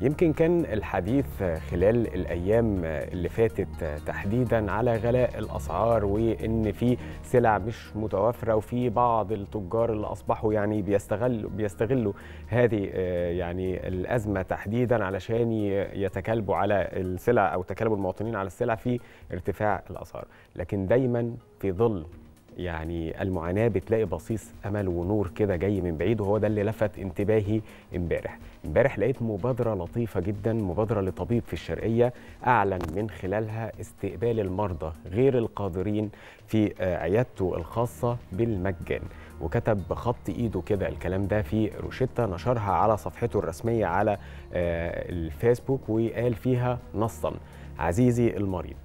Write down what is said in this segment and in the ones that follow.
يمكن كان الحديث خلال الأيام اللي فاتت تحديدا على غلاء الأسعار وإن في سلع مش متوافرة وفي بعض التجار اللي أصبحوا يعني بيستغلوا بيستغلوا هذه آه، يعني الأزمة تحديدا علشان يتكالبوا على السلع أو تكالب المواطنين على السلع في ارتفاع الأسعار لكن دايما في ظل يعني المعاناه بتلاقي بصيص امل ونور كده جاي من بعيد وهو ده اللي لفت انتباهي امبارح امبارح لقيت مبادره لطيفه جدا مبادره لطبيب في الشرقيه اعلن من خلالها استقبال المرضى غير القادرين في عيادته الخاصه بالمجان وكتب بخط ايده كده الكلام ده في روشتة نشرها على صفحته الرسمية على آه، الفيسبوك وقال فيها نصا عزيزي المريض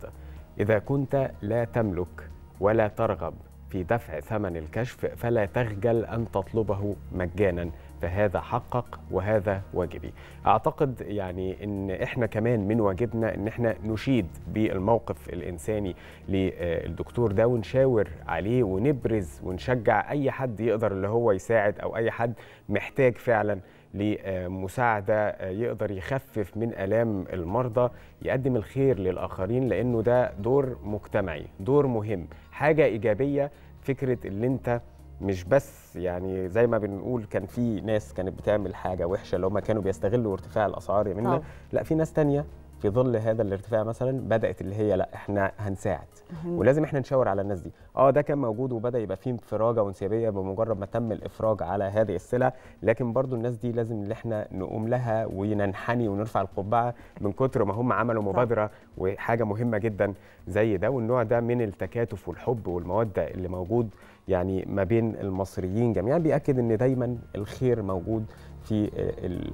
إذا كنت لا تملك ولا ترغب في دفع ثمن الكشف فلا تخجل أن تطلبه مجانا فهذا حقق وهذا واجبي اعتقد يعني ان احنا كمان من واجبنا ان احنا نشيد بالموقف الانساني للدكتور ده ونشاور عليه ونبرز ونشجع اي حد يقدر اللي هو يساعد او اي حد محتاج فعلا لمساعده آه، يقدر يخفف من الام المرضى يقدم الخير للاخرين لانه ده دور مجتمعي دور مهم حاجه ايجابيه فكره اللي انت مش بس يعني زي ما بنقول كان في ناس كانت بتعمل حاجه وحشه اللي هم كانوا بيستغلوا ارتفاع الاسعار يا لا في ناس تانية في ظل هذا الارتفاع مثلا بدات اللي هي لا احنا هنساعد ولازم احنا نشاور على الناس دي اه ده كان موجود وبدا يبقى فيه انفراجه وانسيابيه بمجرد ما تم الافراج على هذه السلع لكن برضو الناس دي لازم اللي احنا نقوم لها وننحني ونرفع القبعه من كتر ما هم عملوا مبادره وحاجه مهمه جدا زي ده والنوع ده من التكاتف والحب والموده اللي موجود يعني ما بين المصريين جميعا يعني بيأكد ان دايما الخير موجود في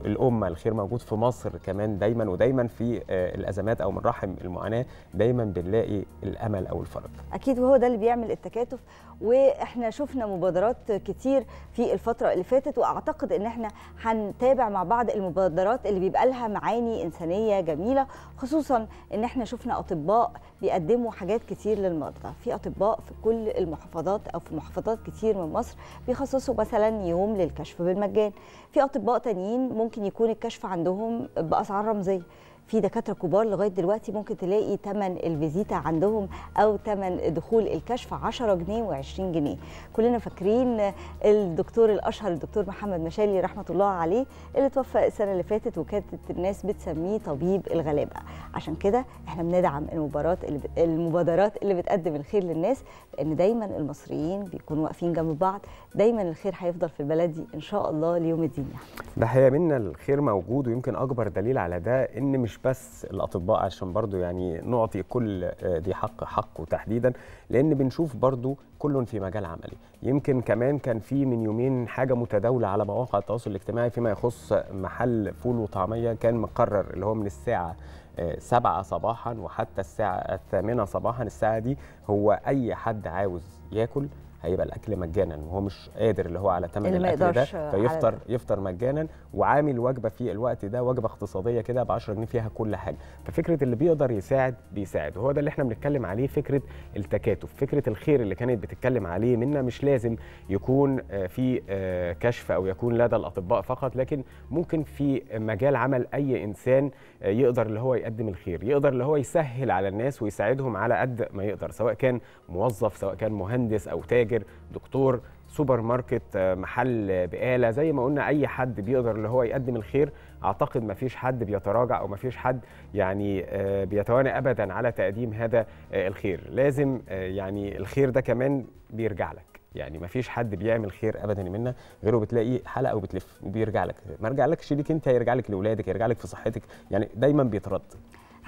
الامه الخير موجود في مصر كمان دايما ودايما في آه، الازمات او من رحم المعاناه دايما بنلاقي الامل او الفرج اكيد وهو ده اللي بيعمل التكاتف واحنا شفنا مبادرات كتير في الفتره اللي فاتت واعتقد ان احنا هنتابع مع بعض المبادرات اللي بيبقى لها معاني انسانيه جميله خصوصا ان احنا شفنا اطباء بيقدموا حاجات كتير للمرضى في اطباء في كل المحافظات او في محافظات كتير من مصر بيخصصوا مثلا يوم للكشف بالمجان في اطباء تانيين ممكن يكون الكشف عندهم باسعار رمزيه في دكاتره كبار لغايه دلوقتي ممكن تلاقي ثمن الفيزيتا عندهم او ثمن دخول الكشف 10 جنيه و20 جنيه كلنا فاكرين الدكتور الاشهر الدكتور محمد مشالي رحمه الله عليه اللي توفى السنه اللي فاتت وكانت الناس بتسميه طبيب الغلابه عشان كده احنا بندعم المبارات المبادرات اللي بتقدم الخير للناس لان دايما المصريين بيكونوا واقفين جنب بعض دايما الخير هيفضل في البلد دي ان شاء الله ليوم الدين ده حقيقه منا الخير موجود ويمكن اكبر دليل على ده ان مش بس الاطباء عشان برضو يعني نعطي كل آه، دي حق حقه تحديدا لان بنشوف برضو كل في مجال عملي يمكن كمان كان في من يومين حاجه متداوله على مواقع التواصل الاجتماعي فيما يخص محل فول وطعميه كان مقرر اللي هو من الساعه آه، سبعة صباحا وحتى الساعة الثامنة صباحا الساعة دي هو أي حد عاوز ياكل هيبقى الاكل مجانا وهو مش قادر اللي هو على ثمن الاكل ده فيفطر على... يفطر مجانا وعامل وجبه في الوقت ده وجبه اقتصاديه كده ب 10 جنيه فيها كل حاجه ففكره اللي بيقدر يساعد بيساعد وهو ده اللي احنا بنتكلم عليه فكره التكاتف فكره الخير اللي كانت بتتكلم عليه منا مش لازم يكون آه، في آه، كشف او يكون لدى الاطباء فقط لكن ممكن في مجال عمل اي انسان آه، يقدر اللي هو يقدم الخير يقدر اللي هو يسهل على الناس ويساعدهم على قد ما يقدر سواء كان موظف سواء كان مهندس او تاجر تاجر دكتور سوبر ماركت آه، محل بقاله زي ما قلنا اي حد بيقدر اللي هو يقدم الخير اعتقد ما فيش حد بيتراجع او ما فيش حد يعني آه، بيتوانى ابدا على تقديم هذا آه، الخير لازم يعني الخير ده كمان بيرجع لك يعني ما فيش حد بيعمل خير ابدا منا غيره بتلاقي حلقه وبتلف وبيرجع لك ما لكش ليك انت هيرجع لك لاولادك هيرجع لك في صحتك يعني دايما بيترد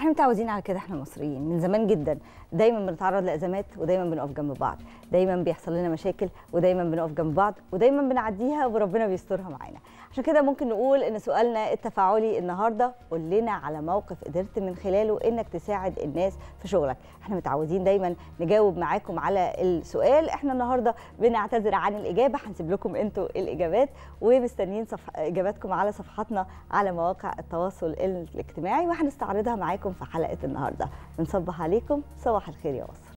احنا متعودين على كده احنا مصريين من زمان جدا دايما بنتعرض لازمات ودايما بنقف جنب بعض دايما بيحصل لنا مشاكل ودايما بنقف جنب بعض ودايما بنعديها وربنا بيسترها معانا عشان كده ممكن نقول ان سؤالنا التفاعلي النهارده قول لنا على موقف قدرت من خلاله انك تساعد الناس في شغلك احنا متعودين دايما نجاوب معاكم على السؤال احنا النهارده بنعتذر عن الاجابه هنسيب لكم انتوا الاجابات ومستنيين صف... اجاباتكم على صفحاتنا على مواقع التواصل الاجتماعي وهنستعرضها معاكم معاكم في حلقة النهاردة بنصبح عليكم صباح الخير يا مصر